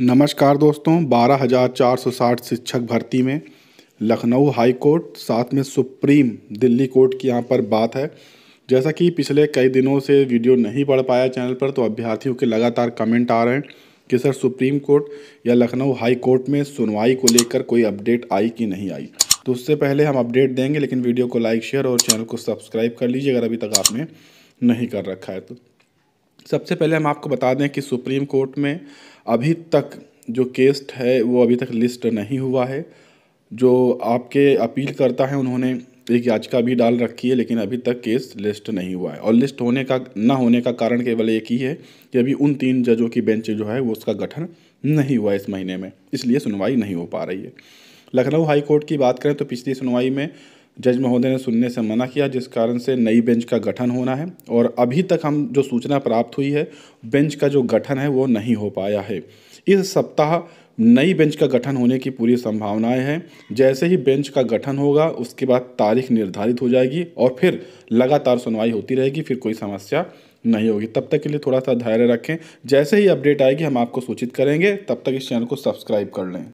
नमस्कार दोस्तों 12,460 शिक्षक भर्ती में लखनऊ हाई कोर्ट साथ में सुप्रीम दिल्ली कोर्ट की यहाँ पर बात है जैसा कि पिछले कई दिनों से वीडियो नहीं पढ़ पाया चैनल पर तो अभ्यर्थियों के लगातार कमेंट आ रहे हैं कि सर सुप्रीम कोर्ट या लखनऊ हाई कोर्ट में सुनवाई को लेकर कोई अपडेट आई कि नहीं आई तो उससे पहले हम अपडेट देंगे लेकिन वीडियो को लाइक शेयर और चैनल को सब्सक्राइब कर लीजिए अगर अभी तक आपने नहीं कर रखा है तो सबसे पहले हम आपको बता दें कि सुप्रीम कोर्ट में अभी तक जो केस है वो अभी तक लिस्ट नहीं हुआ है जो आपके अपील करता है उन्होंने एक याचिका भी डाल रखी है लेकिन अभी तक केस लिस्ट नहीं हुआ है और लिस्ट होने का ना होने का कारण केवल एक ही है कि अभी उन तीन जजों की बेंच जो है वो उसका गठन नहीं हुआ इस महीने में इसलिए सुनवाई नहीं हो पा रही है लखनऊ हाई कोर्ट की बात करें तो पिछली सुनवाई में जज महोदय ने सुनने से मना किया जिस कारण से नई बेंच का गठन होना है और अभी तक हम जो सूचना प्राप्त हुई है बेंच का जो गठन है वो नहीं हो पाया है इस सप्ताह नई बेंच का गठन होने की पूरी संभावनाएं हैं जैसे ही बेंच का गठन होगा उसके बाद तारीख निर्धारित हो जाएगी और फिर लगातार सुनवाई होती रहेगी फिर कोई समस्या नहीं होगी तब तक के लिए थोड़ा सा धैर्य रखें जैसे ही अपडेट आएगी हम आपको सूचित करेंगे तब तक इस चैनल को सब्सक्राइब कर लें